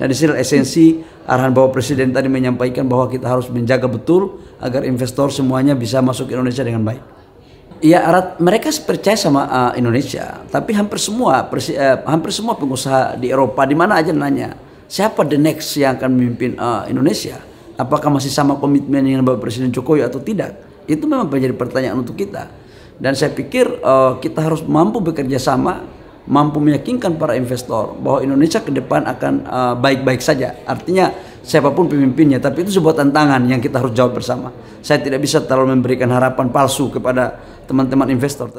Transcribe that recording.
Nah, di sini esensi arahan Bapak Presiden tadi menyampaikan bahwa kita harus menjaga betul agar investor semuanya bisa masuk ke Indonesia dengan baik. Ya, arat mereka percaya sama uh, Indonesia, tapi hampir semua persi, uh, hampir semua pengusaha di Eropa di mana aja nanya, siapa the next yang akan memimpin uh, Indonesia? Apakah masih sama komitmen dengan Bapak Presiden Jokowi atau tidak? Itu memang menjadi pertanyaan untuk kita. Dan saya pikir uh, kita harus mampu bekerja sama mampu meyakinkan para investor bahwa Indonesia ke depan akan eh, baik-baik uh, saja. Artinya siapapun pemimpinnya, tapi itu sebuah tantangan yang kita harus jawab bersama. Saya tidak bisa terlalu memberikan harapan palsu kepada teman-teman investor.